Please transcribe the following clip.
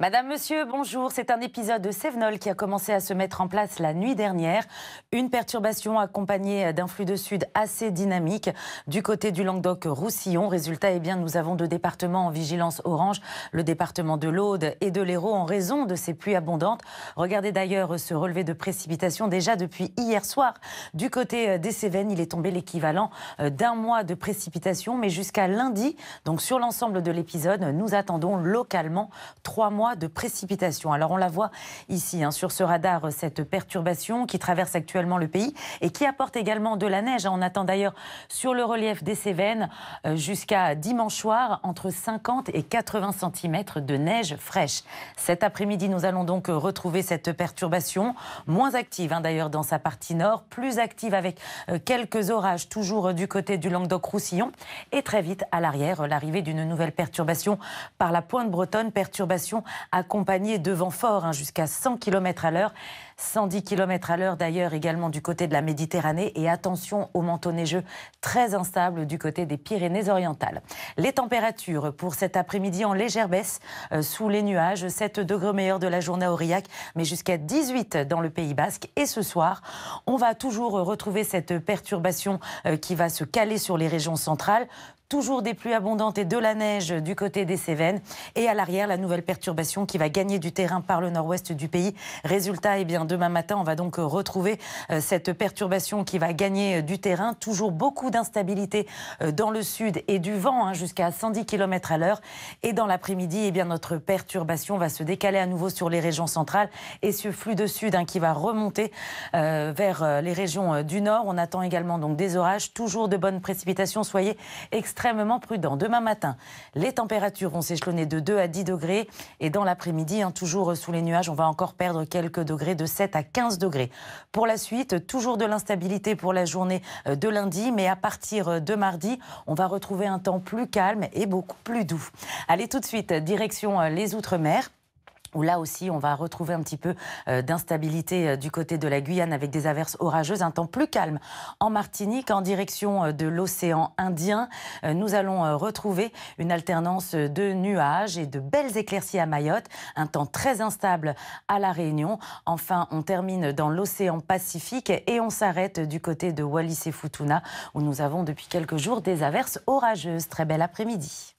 Madame, monsieur, bonjour. C'est un épisode de Sévenol qui a commencé à se mettre en place la nuit dernière. Une perturbation accompagnée d'un flux de sud assez dynamique du côté du Languedoc-Roussillon. Résultat, eh bien, nous avons deux départements en vigilance orange, le département de l'Aude et de l'Hérault, en raison de ces pluies abondantes. Regardez d'ailleurs ce relevé de précipitations déjà depuis hier soir. Du côté euh, des Cévennes, il est tombé l'équivalent euh, d'un mois de précipitations, mais jusqu'à lundi, donc sur l'ensemble de l'épisode, nous attendons localement trois mois de précipitations. Alors on la voit ici hein, sur ce radar, euh, cette perturbation qui traverse actuellement le pays et qui apporte également de la neige. Hein. On attend d'ailleurs sur le relief des Cévennes euh, jusqu'à dimanche soir entre 50 et 80 cm de neige fraîche. Cet après-midi, nous allons donc euh, retrouver cette perturbation, moins active hein, d'ailleurs dans sa partie nord, plus active avec quelques orages toujours du côté du Languedoc-Roussillon et très vite à l'arrière l'arrivée d'une nouvelle perturbation par la pointe bretonne, perturbation accompagné de vents forts hein, jusqu'à 100 km à l'heure. 110 km à l'heure d'ailleurs également du côté de la Méditerranée et attention au manteau neigeux très instable du côté des Pyrénées-Orientales. Les températures pour cet après-midi en légère baisse euh, sous les nuages, 7 degrés meilleurs de la journée à Aurillac, mais jusqu'à 18 dans le Pays Basque. Et ce soir, on va toujours retrouver cette perturbation euh, qui va se caler sur les régions centrales toujours des pluies abondantes et de la neige du côté des Cévennes. Et à l'arrière, la nouvelle perturbation qui va gagner du terrain par le nord-ouest du pays. Résultat, eh bien, Demain matin, on va donc euh, retrouver euh, cette perturbation qui va gagner euh, du terrain. Toujours beaucoup d'instabilité dans le sud et du vent hein, jusqu'à 110 km à l'heure. Et dans l'après-midi, eh bien notre perturbation va se décaler à nouveau sur les régions centrales et ce flux de sud hein, qui va remonter vers les régions du nord. On attend également donc des orages, toujours de bonnes précipitations. Soyez extrêmement prudents. Demain matin, les températures vont s'échelonner de 2 à 10 degrés et dans l'après-midi, hein, toujours sous les nuages, on va encore perdre quelques degrés de à 15 degrés. Pour la suite, toujours de l'instabilité pour la journée euh, de lundi, mais à partir euh, de mardi, on va retrouver un temps plus calme et beaucoup plus doux. Allez tout de suite, direction euh, les Outre-mer où là aussi on va retrouver un petit peu euh, d'instabilité euh, du côté de la Guyane avec des averses orageuses, un temps plus calme en Martinique en direction euh, de l'océan Indien. Nous allons retrouver une alternance de nuages et de belles éclaircies à Mayotte, un temps très instable à La Réunion. Enfin, on termine dans l'océan Pacifique et on s'arrête du côté de Wallis et Futuna où nous avons depuis quelques jours des averses orageuses. Très bel après-midi.